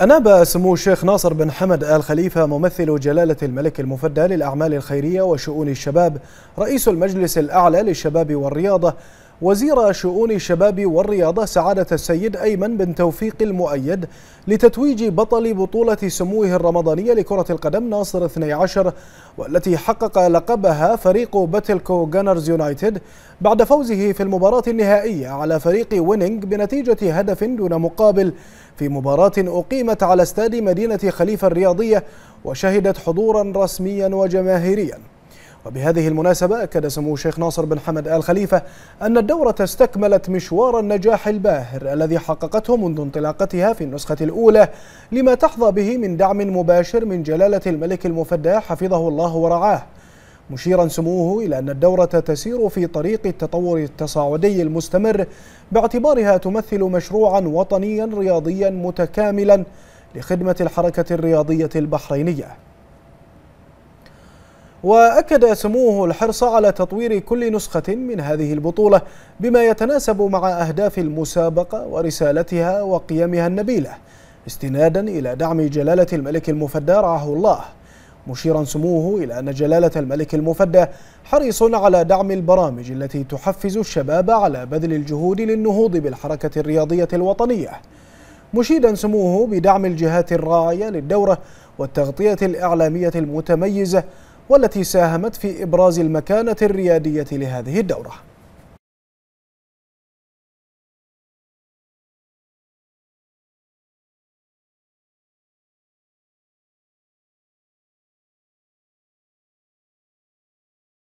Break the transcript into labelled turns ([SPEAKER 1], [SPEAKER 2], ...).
[SPEAKER 1] أناب سمو الشيخ ناصر بن حمد آل خليفة ممثل جلالة الملك المفدى للأعمال الخيرية وشؤون الشباب رئيس المجلس الأعلى للشباب والرياضة وزير شؤون الشباب والرياضة سعادة السيد أيمن بن توفيق المؤيد لتتويج بطل بطولة سموه الرمضانية لكرة القدم ناصر 12 والتي حقق لقبها فريق باتلكو جانرز يونايتد بعد فوزه في المباراة النهائية على فريق وينينج بنتيجة هدف دون مقابل في مباراة أقيمت على استاد مدينة خليفة الرياضية وشهدت حضورا رسميا وجماهيريا وبهذه المناسبة أكد سمو الشيخ ناصر بن حمد آل خليفة أن الدورة استكملت مشوار النجاح الباهر الذي حققته منذ انطلاقتها في النسخة الأولى لما تحظى به من دعم مباشر من جلالة الملك المفدى حفظه الله ورعاه مشيرا سموه إلى أن الدورة تسير في طريق التطور التصاعدي المستمر باعتبارها تمثل مشروعا وطنيا رياضيا متكاملا لخدمة الحركة الرياضية البحرينية وأكد سموه الحرص على تطوير كل نسخة من هذه البطولة بما يتناسب مع أهداف المسابقة ورسالتها وقيمها النبيلة استنادا إلى دعم جلالة الملك المفدى رعاه الله مشيرا سموه إلى أن جلالة الملك المفدى حريص على دعم البرامج التي تحفز الشباب على بذل الجهود للنهوض بالحركة الرياضية الوطنية مشيدا سموه بدعم الجهات الراعية للدورة والتغطية الإعلامية المتميزة والتي ساهمت في إبراز المكانة الريادية لهذه الدورة